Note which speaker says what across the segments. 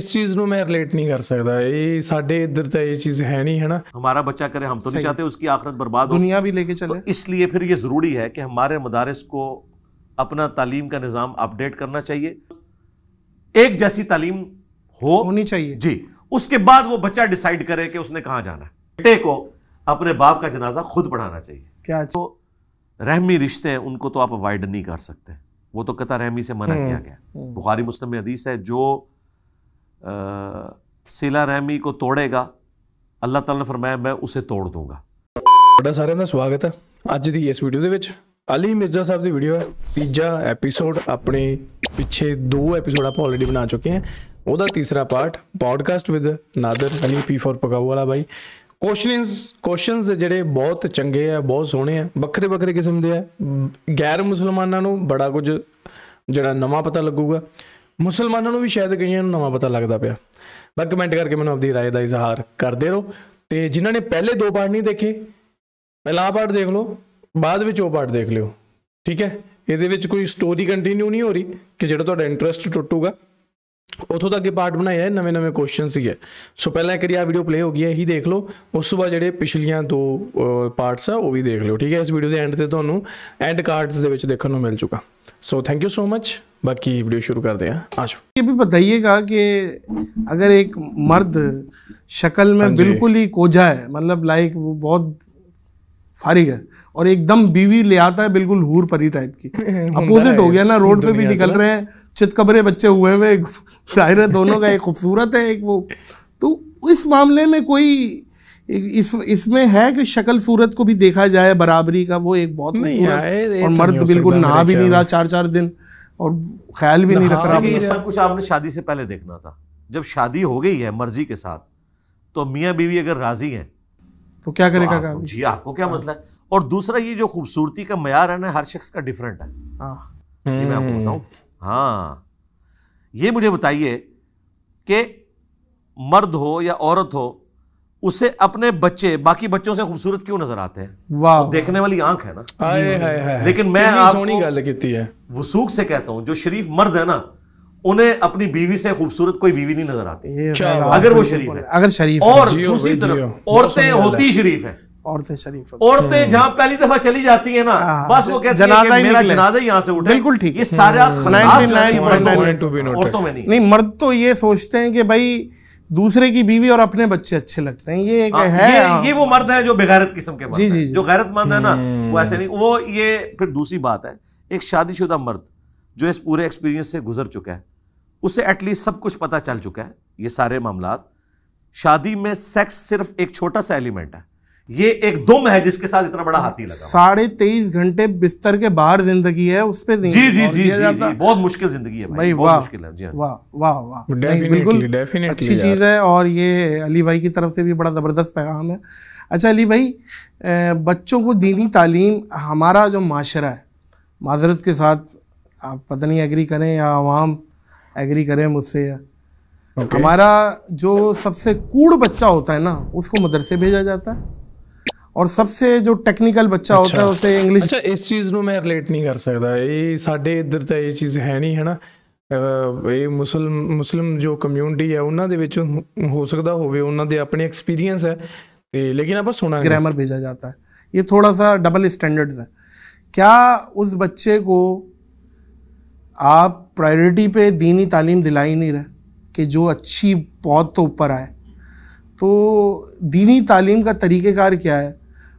Speaker 1: इस चीज नु मैं रिलेट नहीं कर सकता ये साडे इधर तो ये चीज है नहीं है ना
Speaker 2: हमारा बच्चा करे हम तो नहीं चाहते उसकी आखिरत बर्बाद हो दुनिया भी लेके चले तो इसलिए फिर ये ज़रूरी है कि हमारे मदारिस को अपना तालीम का निज़ाम अपडेट करना चाहिए एक जैसी तालीम हो होनी चाहिए जी उसके बाद वो बच्चा डिसाइड करे कि उसने कहाँ जाना है बेटे को अपने बाप का जनाजा खुद पढ़ाना चाहिए क्या तो रहमी रिश्ते हैं उनको तो आप अवॉइड नहीं कर सकते वो तो कता रहमी से मना हम्म। किया गया हम्म। बुखारी मुस्लिम में हदीस है जो सिला ਰਹਿਮੀ को तोड़ेगा ਅੱਲਾਹ ਤਾਲਾ ਨੇ ਫਰਮਾਇਆ ਮੈਂ ਉਸੇ ਤੋੜ ਦੂੰਗਾ
Speaker 1: ਤੁਹਾਡਾ ਸਾਰਿਆਂ ਦਾ ਸਵਾਗਤ ਹੈ ਅੱਜ ਦੀ ਇਸ ਵੀਡੀਓ ਦੇ ਵਿੱਚ ਅਲੀ ਮਿਰਜ਼ਾ ਸਾਹਿਬ ਦੀ ਵੀਡੀਓ ਹੈ ਤੀਜਾ ਐਪੀਸੋਡ ਆਪਣੇ ਪਿੱਛੇ ਦੋ ਐਪੀਸੋਡ ਆਪਾਂ ਆਲਰੇਡੀ ਬਣਾ ਚੁੱਕੇ ਹਾਂ ਉਹਦਾ ਤੀਸਰਾ part podcast with Nadir Ali P four ਪਕਾਉ ਵਾਲਾ ਬਾਈ ਕੁਐਸਚਨਸ ਕੁਐਸਚਨਸ ਜਿਹੜੇ ਬਹੁਤ ਚੰਗੇ ਆ ਬਹੁਤ ਸੋਹਣੇ ਆ ਵੱਖਰੇ ਵੱਖਰੇ ਕਿਸਮ ਦੇ ਆ ਗੈਰ ਮੁਸਲਮਾਨਾਂ ਨੂੰ ਬੜਾ ਕੁਝ ਜਿਹੜਾ ਨਵਾਂ ਪਤਾ ਲੱਗੂਗਾ ਮੁਸਲਮਾਨਾਂ ਨੂੰ ਵੀ ਸ਼ਾਇਦ ਕਈਆਂ ਨੂੰ ਨਵਾਂ ਪਤਾ ਲੱਗਦਾ ਪਿਆ ਬਸ ਕਮੈਂਟ ਕਰਕੇ ਮੈਨੂੰ ਆਪਣੀ رائے ਦਾ ਇਜ਼ਹਾਰ ਕਰਦੇ ਰਹੋ ਤੇ ਜਿਨ੍ਹਾਂ ਨੇ ਪਹਿਲੇ ਦੋ ਪਾਰਟ ਨਹੀਂ ਦੇਖੇ ਪਹਿਲਾ ਪਾਰਟ ਦੇਖ ਲਓ ਬਾਅਦ ਵਿੱਚ ਉਹ ਪਾਰਟ ਦੇਖ ਲਿਓ ਠੀਕ ਹੈ ਇਹਦੇ ਵਿੱਚ ਕੋਈ ਸਟੋਰੀ ਕੰਟੀਨਿਊ ਨਹੀਂ ਹੋ ਰਹੀ ਕਿ ਜਿਹੜਾ ਤੁਹਾਡਾ ਇੰਟਰਸਟ ਟੁੱਟੂਗਾ उतों तक पार्ट बनाए है नवे नवे क्वेश्चन से सो पहला करिए आह भीडियो प्ले होगी यही देख लो उस जो पिछलिया दो पार्ट्स है वो भी देख लो ठीक है इस भीडियो के एंड से तो एंड कार्ड्स के देखने को मिल चुका so thank you so much बाकी वीडियो शुरू कर दें आशो ये भी बताइएगा कि
Speaker 3: अगर एक मर्द शक्ल में बिल्कुल ही कोझा है मतलब लाइक वो बहुत फारिग है और एकदम बीवी ले आता है बिल्कुल हूर परी टाइप की
Speaker 1: अपोजिट हो गया ना रोड पे भी निकल रहे हैं
Speaker 3: चितकबरे बच्चे हुए हुए जाहिर है दोनों का एक खूबसूरत है एक वो तो इस मामले में कोई इस इसमें है कि शक्ल सूरत को भी देखा जाए बराबरी का वो एक बहुत नहीं है, और तो मर्द बिल्कुल नहा भी नहीं रहा चार चार दिन और ख्याल भी नहीं रख रहा ये सब
Speaker 2: कुछ आपने शादी से पहले देखना था जब शादी हो गई है मर्जी के साथ तो मियाँ बीवी अगर राजी हैं
Speaker 3: तो क्या करेगा तो
Speaker 2: जी आपको क्या मसला है और दूसरा ये जो खूबसूरती का मैार है ना हर शख्स का डिफरेंट है हाँ। मैं आपको हम्म। बताऊँ हाँ ये मुझे बताइए कि मर्द हो या औरत हो उसे अपने बच्चे बाकी बच्चों से खूबसूरत क्यों नजर आते हैं वाह तो देखने वाली आंख है ना आए, आए, आए, लेकिन मैं आपको वसूख से कहता हूं जो शरीफ मर्द है ना उन्हें अपनी बीवी से खूबसूरत कोई बीवी नहीं नजर आती तो अगर वो शरीफ है
Speaker 3: अगर शरीफ और दूसरी तरफ औरतें होती शरीफ
Speaker 2: है औरतें शरीफ औरतें हम्म। जहाँ पहली दफा चली जाती है ना हाँ। बस वो कहते जनाजा मेरा जनाजा यहाँ से
Speaker 3: उठे बिल्कुल ठीक ये सारा हम्म। औरतों में नहीं नहीं मर्द तो ये सोचते हैं कि भाई दूसरे की बीवी और अपने बच्चे अच्छे लगते हैं ये एक आ, हाँ, है ये, ये
Speaker 2: वो मर्द है जो बेगैरत किस्म के जी जी जो गैरतमंद है ना हम्म। वो ऐसे नहीं वो ये फिर दूसरी बात है एक शादीशुदा मर्द जो इस पूरे एक्सपीरियंस से गुजर चुका है उसे एटलीस्ट सब कुछ पता चल चुका है ये सारे मामला शादी में सेक्स सिर्फ एक छोटा सा एलिमेंट है ये एक दुम है जिसके साथ इतना बड़ा हाथी लगा
Speaker 3: साढ़े तेईस घंटे बिस्तर के बाहर जिंदगी है उस पर जी जी जी, जी, जी
Speaker 2: बहुत मुश्किल जिंदगी है भाई, भाई बहुत मुश्किल है हाँ। वाह वाह वाह बिल्कुल अच्छी चीज
Speaker 3: है और ये अली भाई की तरफ से भी बड़ा जबरदस्त पैगाम है अच्छा अली भाई बच्चों को दीनी तालीम हमारा जो माशरा है माजरत के साथ आप पता नहीं एग्री करें या आवाम एग्री करें मुझसे या हमारा जो सबसे कूड़ बच्चा होता है ना उसको मदरसे भेजा जाता है और सबसे जो टेक्निकल बच्चा अच्छा, होता है अच्छा। उसे इंग्लिश अच्छा
Speaker 1: इस चीज़ को मैं रिलेट नहीं कर सकता ये साढ़े इधर तो ये चीज़ है नहीं है ना ये मुस्लिम मुस्लिम जो कम्यूनिटी है उन्होंने हो सकता होना अपने एक्सपीरियंस है ते, लेकिन आप सुना ग्रामर भेजा जाता है
Speaker 3: ये थोड़ा सा डबल स्टैंडर्ड्स है क्या उस बच्चे को आप प्रायोरिटी पे दीनी तालीम दिला ही नहीं रहे कि जो अच्छी बहुत तो ऊपर आए तो दीनी तालीम का तरीक़ेकार क्या है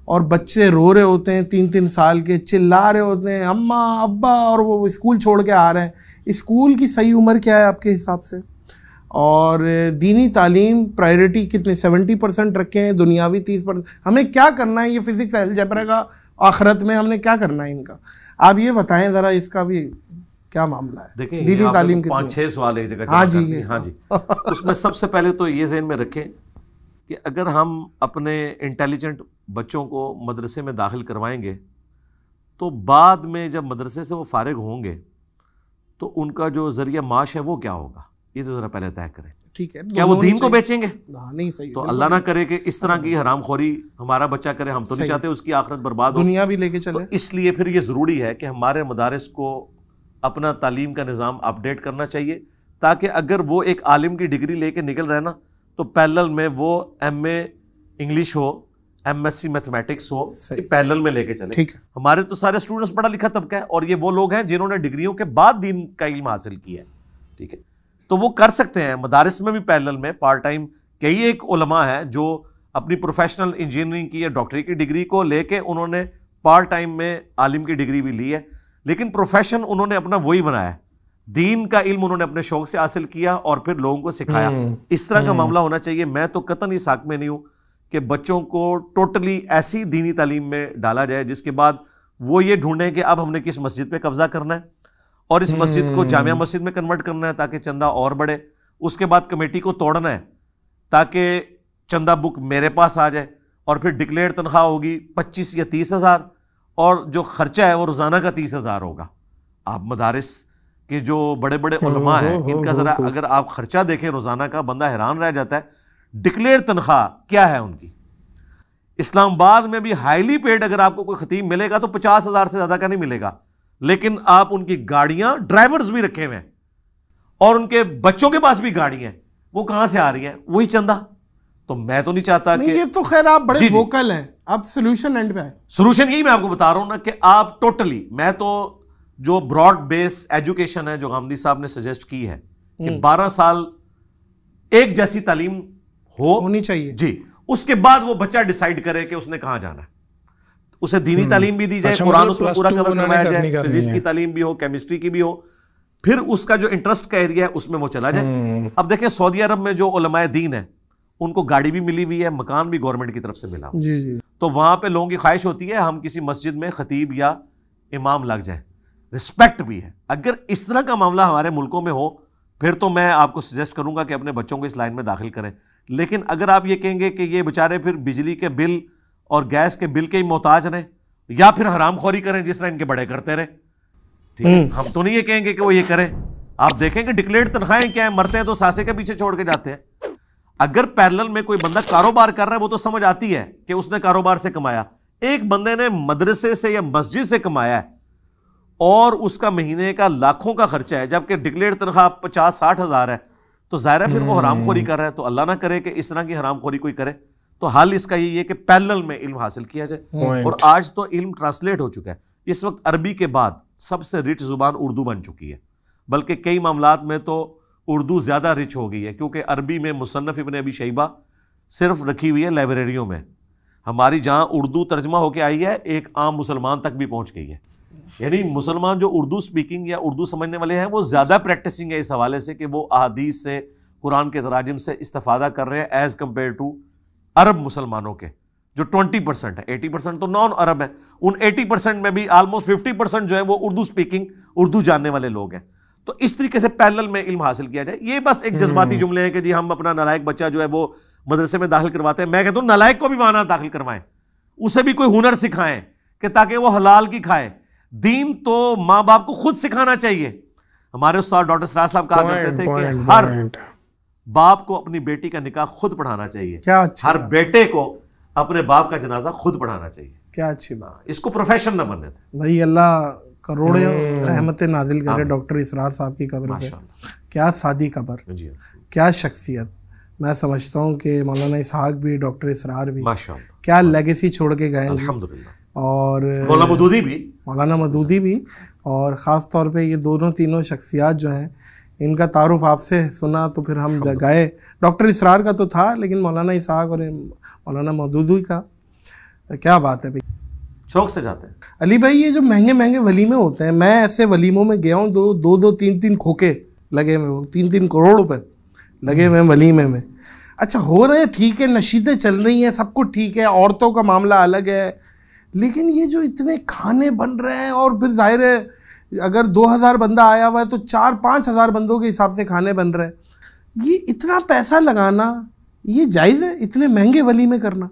Speaker 3: और बच्चे रो रहे होते हैं तीन तीन साल के चिल्ला रहे होते हैं अम्मा अब्बा और वो स्कूल छोड़ के आ रहे हैं स्कूल की सही उम्र क्या है आपके हिसाब से और दीनी तालीम प्रायोरिटी कितने सेवेंटी परसेंट रखे हैं दुनियावी तीस परसेंट हमें क्या करना है ये फिज़िक्स जबरा का आखरत में हमने क्या करना है इनका आप ये बताएं ज़रा इसका भी क्या मामला है देखिए दीनी तालीम तो पाँच छः सवाल है हाँ जगह हाँ जी हाँ
Speaker 2: जी उसमें सबसे पहले तो ये जहन में रखें कि अगर हम अपने इंटेलिजेंट बच्चों को मदरसे में दाखिल करवाएंगे तो बाद में जब मदरसे से वो फारग होंगे तो उनका जो ज़रिया माश है वो क्या होगा ये तो ज़रा पहले तय करें
Speaker 3: ठीक है क्या वो दीन को बेचेंगे हाँ, नहीं सही तो अल्लाह ना
Speaker 2: करे कि इस तरह हाँ। की हराम खोरी हमारा बच्चा करे हम तो नहीं चाहते उसकी आखिरत बर्बाद हो दुनिया भी लेके तो चले तो इसलिए फिर ये ज़रूरी है कि हमारे मदारस को अपना तालीम का निज़ाम अपडेट करना चाहिए ताकि अगर वो एक आलिम की डिग्री लेके निकल रहे ना तो पैरल में वो एम ए इंग्लिश हो एम एस सी मैथमेटिक्स हो पैरल में लेके चले ठीक हमारे तो सारे स्टूडेंट्स पढ़ा लिखा तबका है और ये वो लोग हैं जिन्होंने डिग्रियों के बाद दीन का इल्म हासिल किया है ठीक है तो वो कर सकते हैं मदारस में भी पैरल में पार्ट टाइम कई एक उलमा है जो अपनी प्रोफेशनल इंजीनियरिंग की या डॉक्टरी की डिग्री को लेके उन्होंने पार्ट टाइम में आलिम की डिग्री भी ली है लेकिन प्रोफेशन उन्होंने अपना वही बनाया है दीन का इल्म उन्होंने अपने शौक से हासिल किया और फिर लोगों को सिखाया हम्म। इस तरह का हम्म। मामला होना चाहिए मैं तो कतन इस हक में नहीं हूं कि बच्चों को टोटली ऐसी दीनी तालीम में डाला जाए जिसके बाद वो ये ढूंढें कि अब हमने किस मस्जिद पे कब्जा करना है और इस मस्जिद को हम्म। जामिया मस्जिद में कन्वर्ट करना है ताकि चंदा और बढ़े उसके बाद कमेटी को तोड़ना है ताकि चंदा बुक मेरे पास आ जाए और फिर डिक्लेयर तनख्वाह होगी पच्चीस या तीस हज़ार और जो ख़र्चा है वो रोज़ाना का तीस हज़ार होगा आप मदारस कि जो बड़े बड़े उलमा हैं इनका ज़रा अगर आप ख़र्चा देखें रोज़ाना का बंदा हैरान रह जाता है डिक्लेयर तनख्वाह क्या है उनकी इस्लामाबाद में भी हाईली पेड अगर आपको कोई खतीब मिलेगा तो पचास हज़ार से ज़्यादा का नहीं मिलेगा लेकिन आप उनकी गाड़ियाँ ड्राइवर्स भी रखे हुए हैं और उनके बच्चों के पास भी गाड़ियाँ वो कहाँ से आ रही हैं वही चंदा तो मैं तो नहीं चाहता नहीं, कि ये तो खैर आप बड़े वोकल हैं
Speaker 3: आप सोल्यूशन एंड पे
Speaker 2: सोल्यूशन यही मैं आपको बता रहा हूं ना कि आप टोटली मैं तो जो ब्रॉड बेस एजुकेशन है जो गांधी साहब ने सजेस्ट की है कि 12 हम्म। साल एक जैसी तालीम हो होनी चाहिए जी उसके बाद वो बच्चा डिसाइड करे कि उसने कहां जाना है उसे दीनी हम्म। तालीम भी दी जाए अच्छा, मतलब कुरान उसमें पूरा कवर करवाया जाए फिजिक्स की तालीम भी हो केमिस्ट्री की भी हो फिर उसका जो इंटरेस्ट का एरिया है उसमें वो चला जाए हम्म। अब देखें सऊदी अरब में जो उलमाए दीन है उनको गाड़ी भी मिली हुई है मकान भी गवर्नमेंट की तरफ से मिला जी जी तो वहां पे लोगों की ख्वाहिश होती है हम किसी मस्जिद में खतीब या इमाम लग जाए रिस्पेक्ट भी है अगर इस तरह का मामला हमारे मुल्कों में हो फिर तो मैं आपको सजेस्ट करूंगा कि अपने बच्चों को इस लाइन में दाखिल करें लेकिन अगर आप ये कहेंगे कि ये बेचारे फिर बिजली के बिल और गैस के बिल के ही मोहताज रहें या फिर हराम खोरी करें जिस तरह इनके बड़े करते रहे ठीक है हम्म। हम तो नहीं ये कहेंगे कि वो ये करें आप देखेंगे डिक्लेयर तनख्वाहें क्या है मरते हैं तो सासे के पीछे छोड़ के जाते हैं अगर पैरल में कोई बंदा कारोबार कर रहा है वो तो समझ आती है कि उसने कारोबार से कमाया एक बंदे ने मदरसे से या मस्जिद से कमाया है और उसका महीने का लाखों का खर्चा है जबकि डिक्लेयर तनख्वाह पचास साठ हज़ार है तो ज़ाहिर है फिर वो हराम खोरी हम्म। कर रहा है तो अल्लाह ना करे कि इस तरह की हराम खोरी कोई करे तो हाल इसका यही है कि पैनल में इल्म हासिल किया जाए और आज तो इल्म ट्रांसलेट हो चुका है इस वक्त अरबी के बाद सबसे रिच ज़ुबान उर्दू बन चुकी है बल्कि कई मामला में तो उर्दू ज़्यादा रिच हो गई है क्योंकि अरबी में मुसनफ़ इबन अबी शैबा सिर्फ रखी हुई है लाइब्रेरियों में हमारी जहाँ उर्दू तर्जमा होकर आई है एक आम मुसलमान तक भी पहुँच गई है यानी मुसलमान जो उर्दू स्पीकिंग या उर्दू समझने वाले हैं वो ज़्यादा प्रैक्टिसिंग है इस हवाले से कि वो अहादीस से कुरान के तराजम से इस्तादा कर रहे हैं एज़ कम्पेयर टू अरब मुसलमानों के जो 20 परसेंट है एटी परसेंट तो नॉन अरब है उन 80 परसेंट में भी आलमोस्ट 50 परसेंट जो है वो उर्दू स्पीकिंग उर्दू जानने वाले लोग हैं तो इस तरीके से पैनल में इल्म हासिल किया जाए ये बस एक हम्म। जज्बाती जुमले हैं कि जी हम अपना नलायक बच्चा जो है वो मदरसे में दाखिल करवाते हैं मैं कहता हूँ नलायक को भी वहां दाखिल करवाएं उसे भी कोई हुनर सिखाएं कि ताकि वो हलाल की खाएं दीन तो माँ बाप को खुद सिखाना चाहिए हमारे उस डॉक्टर सराज साहब कहा करते थे कि हर बाप को अपनी बेटी का निकाह खुद पढ़ाना चाहिए क्या अच्छा हर बेटे को अपने बाप का जनाजा खुद पढ़ाना चाहिए
Speaker 3: क्या अच्छी बात
Speaker 2: इसको प्रोफेशन ना बनने
Speaker 3: थे भाई अल्लाह करोड़ हम्म। रहमत नाजिल करे हाँ। डॉक्टर इसरार साहब की कब्र क्या शादी कबर हाँ। क्या शख्सियत मैं समझता हूँ कि मौलाना इसहाक भी डॉक्टर इसरार भी क्या लेगेसी छोड़ के गए और मौलाना मदूदी भी मौलाना मदूदी भी और ख़ास तौर पे ये दोनों तीनों शख्सियात जो हैं इनका तारुफ आपसे सुना तो फिर हम गए डॉक्टर इसरार का तो था लेकिन मौलाना इसाक और मौलाना मदूदी का क्या बात है भाई शौक से जाते हैं अली भाई ये जो महंगे महंगे वलीमे होते हैं मैं ऐसे वलीमों में गया हूँ दो दो दो तीन तीन खोके लगे हुए हो तीन तीन करोड़ रुपए लगे हुए हैं वलीमे में अच्छा हो रहे ठीक है नशीतें चल रही हैं सब कुछ ठीक है औरतों का मामला अलग है लेकिन ये जो इतने खाने बन रहे हैं और फिर जाहिर है अगर 2000 बंदा आया हुआ है तो चार पाँच हज़ार बंदों के हिसाब से खाने बन रहे हैं ये इतना पैसा लगाना ये जायज़ है इतने महंगे वली में करना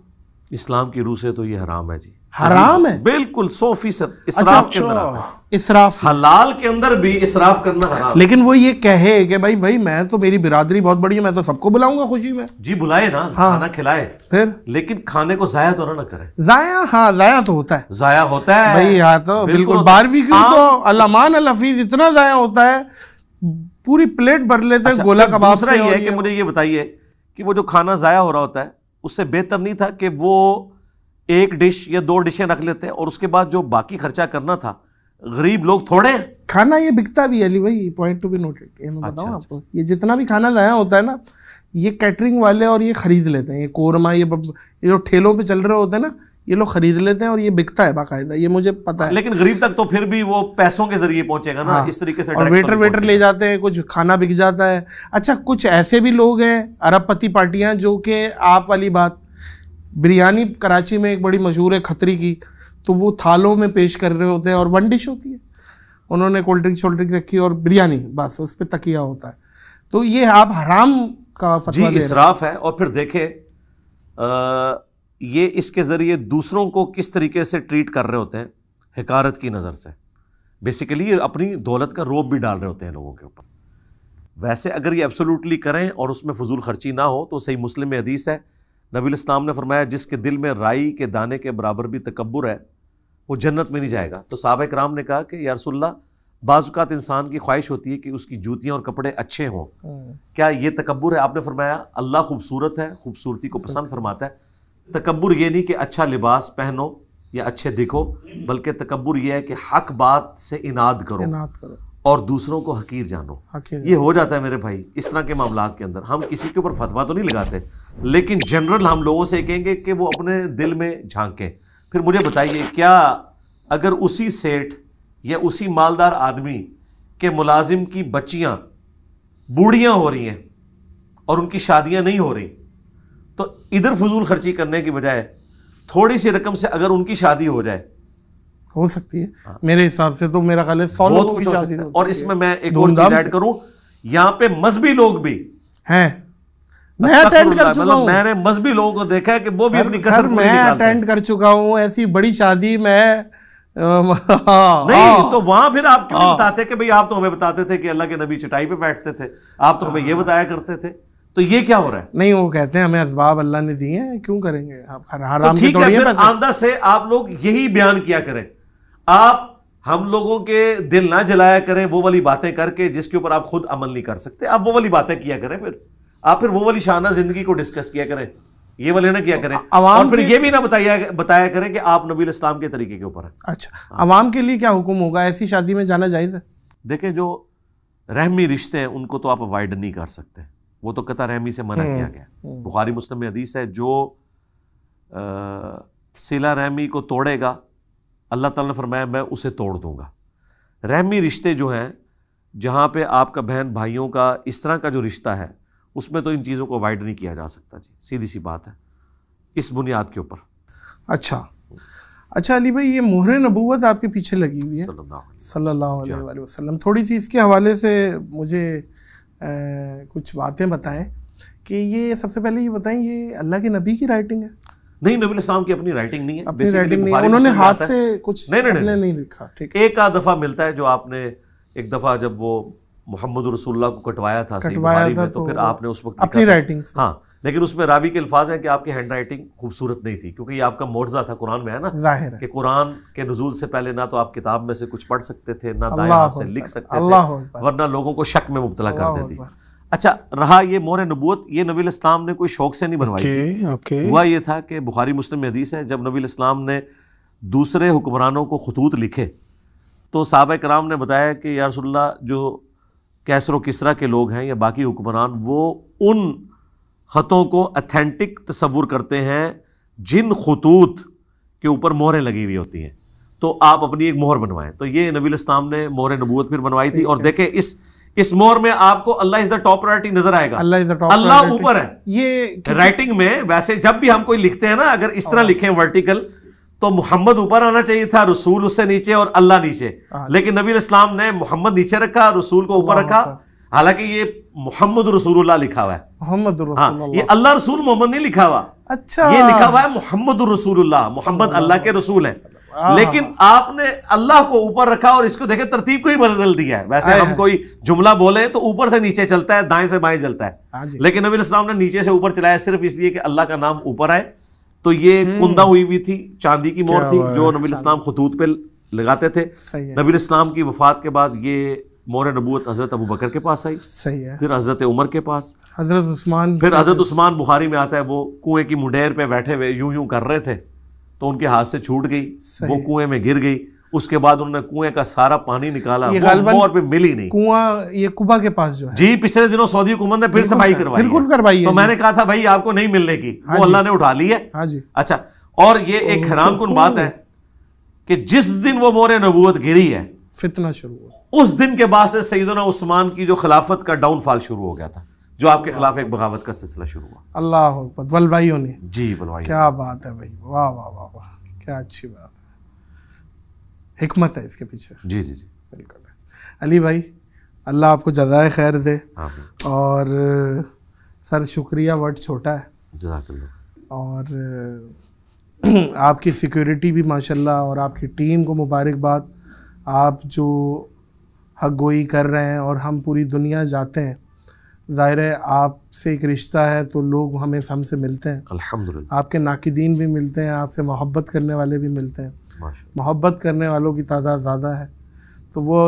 Speaker 2: इस्लाम की रूह से तो ये हराम है जी हराम है बिल्कुल सौ फीसद इसराफ अच्छा, के अंदर आता है अच्छा, इसराफ हलाल के अंदर भी इसराफ करना हराम
Speaker 3: लेकिन वो ये कहे कि भाई भाई मैं तो मेरी बिरादरी बहुत बड़ी है मैं तो सबको बुलाऊंगा खुशी में
Speaker 2: जी बुलाए ना हाँ। खाना खिलाए फिर लेकिन खाने को जाया तो ना ना करे
Speaker 3: जाया हाँ जाया तो होता है
Speaker 2: जाया होता है भाई यहाँ तो बिल्कुल बारबेक्यू हाँ। तो अलमान अल हफीज इतना जाया होता है पूरी प्लेट भर लेते हैं अच्छा, गोला कबाब दूसरा ये है कि मुझे ये बताइए कि वो जो खाना जाया हो रहा होता है उससे बेहतर नहीं था कि वो एक डिश या दो डिशें रख लेते हैं और उसके बाद जो बाकी खर्चा करना था गरीब लोग थोड़े
Speaker 3: खाना ये बिकता भी है अली भाई पॉइंट टू बी नोटेड ये मैं बताऊँ अच्छा, आपको ये जितना भी खाना लाया होता है ना ये कैटरिंग वाले और ये खरीद लेते हैं ये कोरमा ये ये जो ठेलों पे चल रहे होते हैं ना ये लोग खरीद लेते हैं और ये बिकता है बाकायदा ये मुझे पता है लेकिन गरीब
Speaker 2: तक तो फिर भी वो पैसों के जरिए पहुंचेगा ना हाँ, इस तरीके से और वेटर
Speaker 3: वेटर ले जाते हैं कुछ खाना बिक जाता है अच्छा कुछ ऐसे भी लोग हैं अरबपति पार्टियां जो कि आप वाली बात बिरयानी कराची में एक बड़ी मशहूर है खतरी की तो वो थालों में पेश कर रहे होते हैं और वन डिश होती है उन्होंने कोल्ड ड्रिंक शोल्ड ड्रिंक रखी और बिरयानी बस उस पर तकिया होता है तो ये आप हराम का जी इसराफ
Speaker 2: है और फिर देखे आ, ये इसके ज़रिए दूसरों को किस तरीके से ट्रीट कर रहे होते हैं हकारत की नज़र से बेसिकली अपनी दौलत का रोप भी डाल रहे होते हैं लोगों के ऊपर वैसे अगर ये एब्सोल्युटली करें और उसमें फजूल खर्ची ना हो तो सही मुस्लिम हदीस है नबी इस्लाम ने फरमाया जिसके दिल में राई के दाने के बराबर भी तकबर है वो जन्नत में नहीं जाएगा तो साहब कराम ने कहा कि यारसोल्ला बाजुकात इंसान की ख्वाहिश होती है कि उसकी जूतियाँ और कपड़े अच्छे हों हम्म। क्या ये तकबर है आपने फरमाया अल्लाह खूबसूरत है खूबसूरती को पसंद फरमाता है तकबर ये नहीं कि अच्छा लिबास पहनो या अच्छे दिखो बल्कि तकबर यह है कि हक बात से इनाद करो इनाद करो और दूसरों को हकीर जानो ये हो जाता है मेरे भाई इस तरह के मामला के अंदर हम किसी के ऊपर फतवा तो नहीं लगाते लेकिन जनरल हम लोगों से कहेंगे कि वो अपने दिल में झांकें फिर मुझे बताइए क्या अगर उसी सेठ या उसी मालदार आदमी के मुलाजिम की बच्चियाँ बूढ़ियाँ हो रही हैं और उनकी शादियाँ नहीं हो रही तो इधर फजूल खर्ची करने की बजाय थोड़ी सी रकम से अगर उनकी शादी हो जाए
Speaker 3: हो सकती है मेरे हिसाब से तो मेरा ख्याल है सौ हो की शादी और इसमें
Speaker 2: मैं एक और चीज ऐड करूं यहाँ पे मजहबी लोग भी हैं मैं अटेंड कर चुका मतलब हूं मैंने मजहबी लोगों को देखा है कि वो भी अपनी कसर मैं अटेंड कर चुका
Speaker 3: हूं ऐसी बड़ी शादी में हाँ,
Speaker 2: नहीं हाँ। तो वहां फिर आप क्यों हाँ। बताते कि भाई आप तो हमें बताते थे कि अल्लाह के नबी चटाई पे बैठते थे आप तो हमें ये बताया करते थे तो ये
Speaker 3: क्या हो रहा है नहीं वो कहते हैं हमें असबाब अल्लाह ने दिए हैं क्यों करेंगे आप हराम तो ठीक है, है
Speaker 2: आंदा से आप लोग यही बयान किया करें आप हम लोगों के दिल ना जलाया करें वो वाली बातें करके जिसके ऊपर आप खुद अमल नहीं कर सकते आप वो वाली बातें किया करें फिर आप फिर वो वाली शाना जिंदगी को डिस्कस किया करें ये वाले ना किया करें आवाम और फिर ये भी ना बताया बताया करें कि आप नबील इस्लाम के तरीके के ऊपर
Speaker 3: अच्छा आवाम के लिए क्या हुक्म होगा ऐसी शादी में जाना जायज़ है
Speaker 2: देखें जो रहमी रिश्ते हैं उनको तो आप अवॉइड नहीं कर सकते वो तो कता रहमी से मना किया हम्म, गया हम्म। बुखारी मुस्लिम हदीस है जो सिला रहमी को तोड़ेगा अल्लाह ताला ने फरमाया मैं उसे तोड़ दूंगा रहमी रिश्ते जो हैं जहाँ पे आपका बहन भाइयों का इस तरह का जो रिश्ता है उसमें तो इन चीज़ों को अवॉइड नहीं किया जा सकता जी सीधी सी बात है इस बुनियाद के ऊपर
Speaker 3: अच्छा अच्छा अली भाई ये मोहर नबूवत आपके पीछे लगी हुई है सल्लल्लाहु अलैहि वसल्लम थोड़ी सी इसके हवाले से मुझे आ, कुछ बातें बताएं कि ये सबसे पहले ये बताएं ये अल्लाह के नबी की राइटिंग है
Speaker 2: नहीं नबी इस्लाम की अपनी राइटिंग नहीं है बेसिकली बुखारी उन्होंने हाथ से कुछ नहीं नहीं नहीं नहीं लिखा ठीक एक आध दफा मिलता है जो आपने एक दफा जब वो मोहम्मद रसूलुल्लाह को कटवाया था सही बुखारी में तो, तो फिर आपने उस वक्त अपनी राइटिंग हाँ लेकिन उसमें रावी के अल्फाज हैं कि आपकी हैंड राइटिंग खूबसूरत नहीं थी क्योंकि ये आपका मुआवजा था कुरान में है ना जाहिर है कि कुरान के नजूल से पहले ना तो आप किताब में से कुछ पढ़ सकते थे ना दाएं हाथ से लिख सकते थे वरना लोगों को शक में मुबतला कर देती अच्छा रहा ये मोर नबूत ये नबी इस्लाम ने कोई शौक से नहीं बनवाई okay,
Speaker 1: थी okay. हुआ
Speaker 2: ये था कि बुखारी मुस्लिम हदीस है जब नबी इस्लाम ने दूसरे हुक्मरानों को खतूत लिखे तो साहब कराम ने बताया कि यारसोल्ला जो कैसर किसरा के लोग हैं या बाकी हुक्मरान वो उन ख़तों को अथेंटिक तस्वुर करते हैं जिन खतूत के ऊपर मोहरें लगी हुई होती हैं तो आप अपनी एक मोहर बनवाएं तो ये नबी इस्लाम ने मोहर नबूत फिर बनवाई थी और देखें इस इस मोर में आपको Allah is the top priority नजर आएगा
Speaker 3: Allah is the top Allah ऊपर है
Speaker 2: ये राइटिंग में वैसे जब भी हम कोई लिखते हैं ना अगर इस तरह हाँ। लिखे वर्टिकल तो मोहम्मद ऊपर आना चाहिए था रसूल उससे नीचे और अल्लाह नीचे हाँ। लेकिन नबी इस्लाम ने मोहम्मद नीचे रखा रसूल को ऊपर रखा हालांकि ये मोहम्मद रसूलुल्लाह लिखा हुआ है मोहम्मद हाँ, ये अल्लाह रसूल मोहम्मद नहीं लिखा हुआ
Speaker 3: अच्छा ये लिखा हुआ
Speaker 2: है मोहम्मद रसूलुल्लाह मोहम्मद अल्लाह के रसूल है लेकिन आपने अल्लाह को ऊपर रखा और इसको देखे तरतीब को ही बदल दिया है वैसे हम कोई जुमला बोले तो ऊपर से नीचे चलता है दाएं से बाएं चलता है हाँ लेकिन नबी इस्लाम ने नीचे से ऊपर चलाया सिर्फ इसलिए कि अल्लाह का नाम ऊपर आए तो ये हम्म। कुंदा हुई हुई थी चांदी की मोर थी जो नबी इस्लाम खतूत पे लगाते थे नबी इस्लाम की वफात के बाद ये मोर नबूत हज़रत अबू बकर के पास आई सही है फिर हज़रत उमर के पास
Speaker 3: हज़रत उस्मान फिर हज़रत उस्मान
Speaker 2: बुखारी में आता है वो कुएं की मुंडेर पे बैठे हुए यूं यूं कर रहे थे तो उनके हाथ से छूट गई वो कुएं में गिर गई उसके बाद उन्होंने कुएं का सारा पानी निकाला और पे मिली नहीं
Speaker 3: कुआं ये कुबा के पास जो है
Speaker 2: जी पिछले दिनों सऊदी हुकूमत ने फिर सफाई करवाई बिल्कुल करवाई तो मैंने कहा था भाई आपको नहीं मिलने की हाँ वो अल्लाह ने उठा ली है हाँ अच्छा और ये एक तो हैरान कन बात है कि जिस दिन वो मोर नबूत गिरी है
Speaker 3: फितना शुरू
Speaker 2: उस दिन के बाद से सईदना उस्मान की जो खिलाफत का डाउनफॉल शुरू हो गया था जो आपके खिलाफ एक बगावत का सिलसिला शुरू हुआ
Speaker 3: अल्लाह बलवाइयों ने जी बलवाई क्या बात है भाई वाह वाह वाह वाह क्या अच्छी बात है हिकमत है इसके पीछे जी जी जी बिल्कुल अली भाई अल्लाह आपको जजाय खैर दे और सर शुक्रिया वर्ड छोटा
Speaker 2: है
Speaker 3: और आपकी सिक्योरिटी भी माशाल्लाह और आपकी टीम को मुबारकबाद आप जो हक गोई कर रहे हैं और हम पूरी दुनिया जाते हैं ज़ाहिर है आपसे एक रिश्ता है तो लोग हमें हमसे मिलते हैं आपके नाकदीन भी मिलते हैं आपसे मोहब्बत करने वाले भी मिलते हैं मोहब्बत करने वालों की तादाद ज़्यादा है तो वो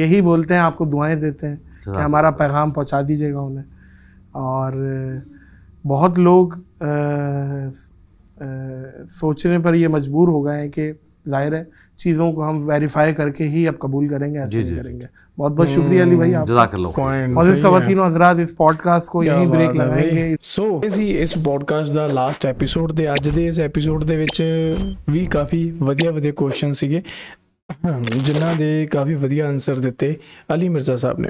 Speaker 3: यही बोलते हैं आपको दुआएं देते हैं कि हमारा पैगाम पहुंचा दीजिएगा उन्हें और बहुत लोग आ, आ, सोचने पर ये मजबूर हो गए हैं कि ज़ाहिर है चीज़ों को हम वेरीफाई करके ही अब कबूल करेंगे ऐसे जी, जी, करेंगे बहुत बहुत शुक्रिया अली भाई आप और इस खवतिन हजरात इस पॉडकास्ट को यही ब्रेक ਲਗਾएंगे
Speaker 1: ਸੋ ਅਸੀਂ ਇਸ ਪੋਡਕਾਸਟ ਦਾ ਲਾਸਟ ਐਪੀਸੋਡ ਦੇ ਅੱਜ ਦੇ ਇਸ ਐਪੀਸੋਡ ਦੇ ਵਿੱਚ ਵੀ ਕਾਫੀ ਵਧੀਆ ਵਧੀਆ ਕੁਐਸਚਨ ਸੀਗੇ ਜਿਨ੍ਹਾਂ ਦੇ ਕਾਫੀ ਵਧੀਆ ਆਨਸਰ ਦਿੱਤੇ ਅਲੀ ਮਿਰਜ਼ਾ ਸਾਹਿਬ ਨੇ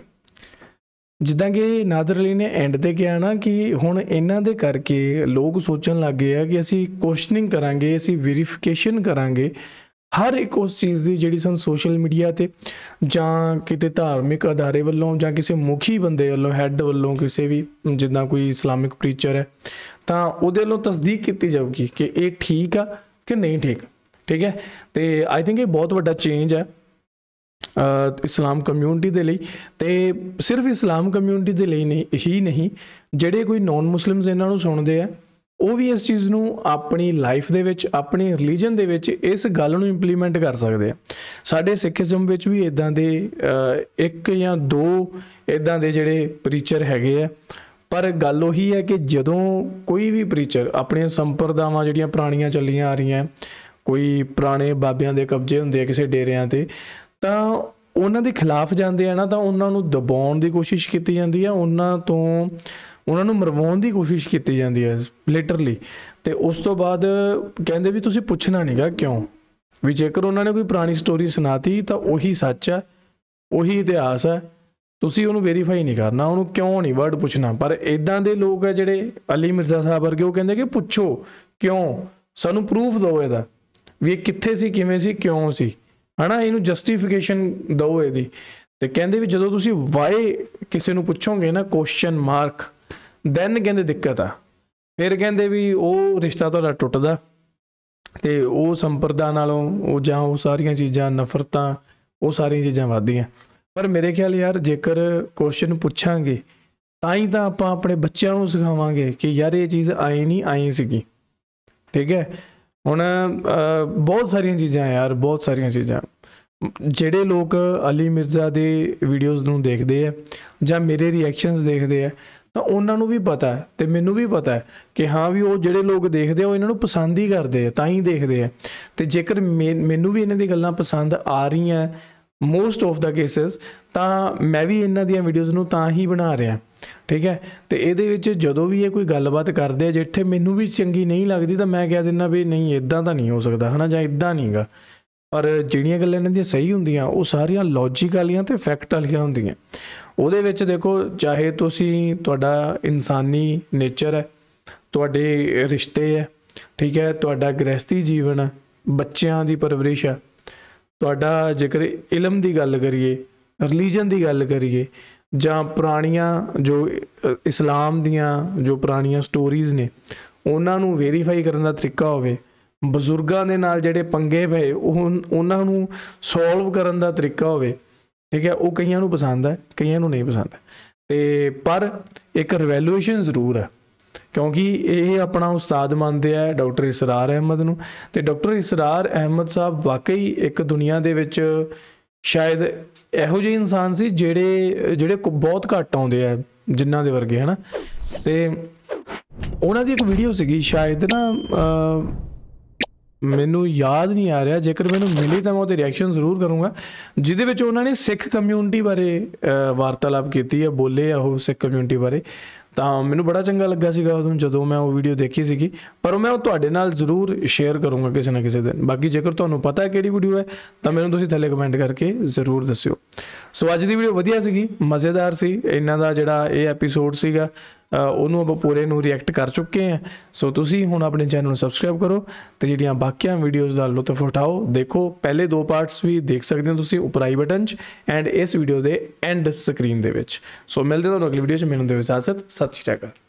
Speaker 1: ਜਿੱਦਾਂ ਕਿ ਨਾਦਰ ਅਲੀ ਨੇ ਐਂਡ ਤੇ ਕਿਹਾ ਨਾ ਕਿ ਹੁਣ ਇਹਨਾਂ ਦੇ ਕਰਕੇ ਲੋਕ ਸੋਚਣ ਲੱਗੇ ਆ ਕਿ ਅਸੀਂ ਕੁਐਸਚਨਿੰਗ ਕਰਾਂਗੇ ਅਸੀਂ ਵੈਰੀਫਿਕੇਸ਼ਨ ਕਰਾਂਗੇ ਹਰ ਇੱਕ ਉਸ ਚੀਜ਼ ਦੀ ਜਿਹੜੀ ਸਾਨੂੰ ਸੋਸ਼ਲ ਮੀਡੀਆ ਤੇ ਜਾਂ ਕਿਤੇ ਧਾਰਮਿਕ ادارے ਵੱਲੋਂ ਜਾਂ ਕਿਸੇ ਮੁਖੀ ਬੰਦੇ ਵੱਲੋਂ ਹੈੱਡ ਵੱਲੋਂ ਕਿਸੇ ਵੀ ਜਿੱਦਾਂ ਕੋਈ ਇਸਲਾਮਿਕ ਪ੍ਰੀਚਰ ਹੈ ਤਾਂ ਉਹਦੇ ਵੱਲੋਂ ਤਸਦੀਕ ਕੀਤੀ ਜਾਊਗੀ ਕਿ ਇਹ ਠੀਕ ਆ ਕਿ ਨਹੀਂ ਠੀਕ ਠੀਕ ਹੈ ਤੇ ਆਈ ਥਿੰਕ ਇਹ ਬਹੁਤ ਵੱਡਾ ਚੇਂਜ ਹੈ ਇਸਲਾਮ ਕਮਿਊਨਿਟੀ ਦੇ ਲਈ ਤੇ ਸਿਰਫ ਇਸਲਾਮ ਕਮਿਊਨਿਟੀ ਦੇ ਲਈ ਨਹੀਂ ਹੀ ਨਹੀਂ ਜਿਹੜੇ ਕੋਈ ਨਾਨ ਮੁਸਲਿਮਸ ਇਹਨਾਂ ਨੂੰ ਸੁਣਦੇ ਆ ਉਹ ਵੀ ਇਸ ਚੀਜ਼ ਨੂੰ ਆਪਣੀ ਲਾਈਫ ਦੇ ਵਿੱਚ ਆਪਣੀ ਰਿਲੀਜੀਅਨ ਦੇ ਵਿੱਚ ਇਸ ਗੱਲ ਨੂੰ ਇੰਪਲੀਮੈਂਟ ਕਰ ਸਕਦੇ ਆ ਸਾਡੇ ਸਿੱਖਿਸਮ ਵਿੱਚ ਵੀ ਇਦਾਂ ਦੇ ਇੱਕ ਜਾਂ ਦੋ ਇਦਾਂ ਦੇ ਜਿਹੜੇ ਪ੍ਰੀਚਰ ਹੈਗੇ ਆ ਪਰ ਗੱਲ ਉਹੀ ਹੈ ਕਿ ਜਦੋਂ ਕੋਈ ਵੀ ਪ੍ਰੀਚਰ ਆਪਣੀਆਂ ਸੰਪਰਦਾਵਾਂ ਜਿਹੜੀਆਂ ਪੁਰਾਣੀਆਂ ਚੱਲੀਆਂ ਆ ਰਹੀਆਂ ਕੋਈ ਪੁਰਾਣੇ ਬਾਬਿਆਂ ਦੇ ਕਬਜ਼ੇ ਹੁੰਦੇ ਆ ਕਿਸੇ ਡੇਰਿਆਂ ਤੇ ਤਾਂ ਉਹਨਾਂ ਦੇ ਖਿਲਾਫ ਜਾਂਦੇ ਆ ਨਾ ਤਾਂ ਉਹਨਾਂ ਨੂੰ ਦਬਾਉਣ ਦੀ ਕੋਸ਼ਿਸ਼ ਕੀਤੀ ਜਾਂਦੀ ਆ ਉਹਨਾਂ ਤੋਂ ਉਹਨਾਂ ਨੂੰ ਮਰਵਾਉਣ ਦੀ ਕੋਸ਼ਿਸ਼ ਕੀਤੀ ਜਾਂਦੀ ਹੈ ਲਿਟਰਲੀ ਤੇ ਉਸ ਤੋਂ ਬਾਅਦ ਕਹਿੰਦੇ ਵੀ ਤੁਸੀਂ ਪੁੱਛਣਾ ਨਹੀਂਗਾ ਕਿਉਂ ਵੀ ਜੇਕਰ ਉਹਨਾਂ ਨੇ ਕੋਈ ਪੁਰਾਣੀ ਸਟੋਰੀ ਸੁਣਾਤੀ ਤਾਂ ਉਹੀ ਸੱਚ ਹੈ ਉਹੀ ਇਤਿਹਾਸ ਹੈ ਤੁਸੀਂ ਉਹਨੂੰ ਵੈਰੀਫਾਈ ਨਹੀਂ ਕਰਨਾ ਉਹਨੂੰ ਕਿਉਂ ਨਹੀਂ ਵਰਡ ਪੁੱਛਣਾ ਪਰ ਇਦਾਂ ਦੇ ਲੋਕ ਆ ਜਿਹੜੇ ਅਲੀ ਮਿਰਜ਼ਾ ਸਾਹਿਬ ਵਰਗੇ ਉਹ ਕਹਿੰਦੇ ਕਿ ਪੁੱਛੋ ਕਿਉਂ ਸਾਨੂੰ ਪ੍ਰੂਫ ਦਿਓ ਇਹਦਾ ਵੀ ਇਹ ਕਿੱਥੇ ਸੀ ਕਿਵੇਂ ਸੀ ਕਿਉਂ ਸੀ ਹਨਾ ਇਹਨੂੰ ਜਸਟੀਫਿਕੇਸ਼ਨ ਦਿਓ ਇਹਦੀ ਤੇ ਕਹਿੰਦੇ ਵੀ ਜਦੋਂ ਤੁਸੀਂ ਵਾਈ ਕਿਸੇ ਨੂੰ ਪੁੱਛੋਗੇ ਨਾ ਕੁਐਸਚਨ ਮਾਰਕ ਦੈਨ ਕਹਿੰਦੇ ਦਿੱਕਤ ਆ ਫਿਰ ਕਹਿੰਦੇ ਵੀ ਉਹ ਰਿਸ਼ਤਾ ਤੁਹਾਡਾ ਟੁੱਟਦਾ ਤੇ ਉਹ ਸੰਪਰਦਾ ਨਾਲੋਂ ਉਹ ਜਾਂ ਉਹ ਸਾਰੀਆਂ ਚੀਜ਼ਾਂ ਨਫ਼ਰਤਾਂ ਉਹ ਸਾਰੀਆਂ ਚੀਜ਼ਾਂ ਵਧਦੀਆਂ ਪਰ ਮੇਰੇ ਖਿਆਲ ਯਾਰ ਜੇਕਰ ਕੁਐਸਚਨ ਪੁੱਛਾਂਗੇ ਤਾਂ ਹੀ ਤਾਂ ਆਪਾਂ ਆਪਣੇ ਬੱਚਿਆਂ ਨੂੰ ਸਿਖਾਵਾਂਗੇ ਕਿ ਯਾਰ ਇਹ ਚੀਜ਼ ਆਈ ਨਹੀਂ ਆਈ ਸੀਗੀ ਠੀਕ ਹੈ ਹੁਣ ਬਹੁਤ ਸਾਰੀਆਂ ਚੀਜ਼ਾਂ ਯਾਰ ਬਹੁਤ ਸਾਰੀਆਂ ਚੀਜ਼ਾਂ ਜਿਹੜੇ ਲੋਕ ਅਲੀ ਮਿਰਜ਼ਾ ਦੇ ਵੀਡੀਓਜ਼ ਨੂੰ ਦੇਖਦੇ ਆ ਜਾਂ ਮੇਰੇ ਰਿਐਕਸ਼ਨਸ ਦੇਖਦੇ ਆ ਤਾਂ ਉਹਨਾਂ ਨੂੰ ਵੀ ਪਤਾ ਹੈ ਤੇ ਮੈਨੂੰ ਵੀ ਪਤਾ ਹੈ ਕਿ ਹਾਂ ਵੀ ਉਹ ਜਿਹੜੇ ਲੋਕ ਦੇਖਦੇ ਆ ਉਹ ਇਹਨਾਂ ਨੂੰ ਪਸੰਦ ਹੀ ਕਰਦੇ ਆ ਤਾਂ ਹੀ ਦੇਖਦੇ ਆ ਤੇ ਜੇਕਰ ਮੈਨੂੰ ਵੀ ਇਹਨਾਂ ਦੀ ਗੱਲਾਂ ਪਸੰਦ ਆ ਰਹੀਆਂ ਮੋਸਟ ਆਫ ਦਾ ਕੇਸਸ ਤਾਂ ਮੈਂ ਵੀ ਇਹਨਾਂ ਦੀਆਂ ਵੀਡੀਓਜ਼ ਨੂੰ ਤਾਂ ਹੀ ਬਣਾ ਰਿਹਾ ਠੀਕ ਹੈ ਤੇ ਇਹਦੇ ਵਿੱਚ ਜਦੋਂ ਵੀ ਇਹ ਕੋਈ ਗੱਲਬਾਤ ਕਰਦੇ ਆ ਜਿੱਥੇ ਮੈਨੂੰ ਵੀ ਚੰਗੀ ਨਹੀਂ ਲੱਗਦੀ ਤਾਂ ਮੈਂ ਕਹਿ ਦਿੰਦਾ ਵੀ ਨਹੀਂ ਇਦਾਂ ਤਾਂ ਨਹੀਂ ਹੋ ਸਕਦਾ ਹਨਾ ਜਾਂ ਇਦਾਂ ਨਹੀਂਗਾ ਪਰ ਜਿਹੜੀਆਂ ਗੱਲਾਂ ਇਹਨਾਂ ਦੀਆਂ ਸਹੀ ਹੁੰਦੀਆਂ ਉਹ ਸਾਰੀਆਂ ਲੌਜੀਕ ਵਾਲੀਆਂ ਤੇ ਫੈਕਟ ਵਾਲੀਆਂ ਹੁੰਦੀਆਂ ਉਹਦੇ ਵਿੱਚ ਦੇਖੋ ਚਾਹੇ ਤੁਸੀਂ ਤੁਹਾਡਾ ਇਨਸਾਨੀ ਨੇਚਰ ਹੈ ਤੁਹਾਡੇ ਰਿਸ਼ਤੇ ਹੈ ਠੀਕ ਹੈ ਤੁਹਾਡਾ ਗ੍ਰਸਤੀ ਜੀਵਨ ਬੱਚਿਆਂ ਦੀ ਪਰਵਰਿਸ਼ ਹੈ ਤੁਹਾਡਾ ਜੇਕਰ ਇਲਮ ਦੀ ਗੱਲ ਕਰੀਏ ਰਿਲੀਜੀਅਨ ਦੀ ਗੱਲ ਕਰੀਏ ਜਾਂ ਪੁਰਾਣੀਆਂ ਜੋ ਇਸਲਾਮ ਦੀਆਂ ਜੋ ਪੁਰਾਣੀਆਂ ਸਟੋਰੀਜ਼ ਨੇ ਉਹਨਾਂ ਨੂੰ ਵੈਰੀਫਾਈ ਕਰਨ ਦਾ ਤਰੀਕਾ ਹੋਵੇ ਬਜ਼ੁਰਗਾਂ ਦੇ ਨਾਲ ਜਿਹੜੇ ਪੰਗੇ ਪਏ ਉਹ ਉਹਨਾਂ ਨੂੰ ਸੋਲਵ ਕਰਨ ਦਾ ਤਰੀਕਾ ਹੋਵੇ ਠੀਕ ਹੈ ਉਹ ਕਈਆਂ ਨੂੰ ਪਸੰਦ ਹੈ ਕਈਆਂ ਨੂੰ ਨਹੀਂ ਪਸੰਦ ਤੇ ਪਰ ਇੱਕ ਰਿਵੈਲੂਏਸ਼ਨ ਜ਼ਰੂਰ ਹੈ ਕਿਉਂਕਿ ਇਹ ਆਪਣਾ ਉਸਤਾਦ ਮੰਨਦੇ ਆ ਡਾਕਟਰ ਇਸਰਾਰ ਅਹਿਮਦ ਨੂੰ ਤੇ ਡਾਕਟਰ ਇਸਰਾਰ ਅਹਿਮਦ ਸਾਹਿਬ ਵਾਕਈ ਇੱਕ ਦੁਨੀਆ ਦੇ ਵਿੱਚ ਸ਼ਾਇਦ ਇਹੋ ਜਿਹੇ ਇਨਸਾਨ ਸੀ ਜਿਹੜੇ ਜਿਹੜੇ ਬਹੁਤ ਘੱਟ ਆਉਂਦੇ ਆ ਜਿਨ੍ਹਾਂ ਦੇ ਵਰਗੇ ਹਨਾ ਤੇ ਉਹਨਾਂ ਦੀ ਇੱਕ ਵੀਡੀਓ ਸੀਗੀ ਸ਼ਾਇਦ ਨਾ ਮੈਨੂੰ ਯਾਦ ਨਹੀਂ ਆ ਰਿਹਾ ਜੇਕਰ ਮੈਨੂੰ ਮਿਲੀ ਤਾਂ ਮੈਂ ਉਹਦੇ ਰਿਐਕਸ਼ਨ ਜ਼ਰੂਰ ਕਰੂੰਗਾ ਜਿਹਦੇ ਵਿੱਚ ਉਹਨਾਂ ਨੇ ਸਿੱਖ ਕਮਿਊਨਿਟੀ ਬਾਰੇ ਵਾਰਤਾਲਾਪ ਕੀਤੀ ਹੈ ਬੋਲੇ ਆ ਉਹ ਸਿੱਖ ਕਮਿਊਨਿਟੀ ਬਾਰੇ ਤਾਂ ਮੈਨੂੰ ਬੜਾ ਚੰਗਾ ਲੱਗਾ ਸੀਗਾ ਉਦੋਂ ਜਦੋਂ ਮੈਂ ਉਹ ਵੀਡੀਓ ਦੇਖੀ ਸੀਗੀ ਪਰ ਮੈਂ ਉਹ ਤੁਹਾਡੇ ਨਾਲ ਜ਼ਰੂਰ ਸ਼ੇਅਰ ਕਰੂੰਗਾ ਕਿਸੇ ਨਾ ਕਿਸੇ ਦਿਨ ਬਾਕੀ ਜੇਕਰ ਤੁਹਾਨੂੰ ਪਤਾ ਹੈ ਕਿਹੜੀ ਵੀਡੀਓ ਹੈ ਤਾਂ ਮੈਨੂੰ ਤੁਸੀਂ ਥੱਲੇ ਕਮੈਂਟ ਕਰਕੇ ਜ਼ਰੂਰ ਦੱਸਿਓ ਸੋ ਅੱਜ ਦੀ ਵੀਡੀਓ ਵਧੀਆ ਸੀਗੀ ਮਜ਼ੇਦਾਰ ਸੀ ਇਹਨਾਂ ਦਾ ਜਿਹੜਾ ਇਹ ਐਪੀਸੋਡ ਸੀਗਾ ਉਹਨੂੰ ਆਪਾਂ ਪੂਰੇ ਨੂੰ ਰਿਐਕਟ ਕਰ ਚੁੱਕੇ ਹਾਂ ਸੋ ਤੁਸੀਂ ਹੁਣ ਆਪਣੇ ਚੈਨਲ ਨੂੰ ਸਬਸਕ੍ਰਾਈਬ ਕਰੋ ਤੇ ਜਿਹੜੀਆਂ ਬਾਕੀਆਂ ਵੀਡੀਓਜ਼ ਦਾ ਲੁਤਫ ਉਠਾਓ ਦੇਖੋ ਪਹਿਲੇ ਦੋ ਪਾਰਟਸ ਵੀ ਦੇਖ ਸਕਦੇ ਹੋ ਤੁਸੀਂ ਉਪਰ ਆਈ ਬਟਨ 'ਚ ਐਂਡ ਇਸ ਵੀਡੀਓ ਦੇ ਐਂਡ ਸਕਰੀਨ ਦੇ ਵਿੱਚ ਸੋ ਮਿਲਦੇ ਹਾਂ ਤੁਹਾਨੂੰ ਅਗਲੀ ਵੀਡੀਓ 'ਚ ਮੈਨੂੰ ਦਿਓ ਇਜਾਜ਼ਤ ਸਤਿ ਸ਼੍ਰੀ ਅਕਾਲ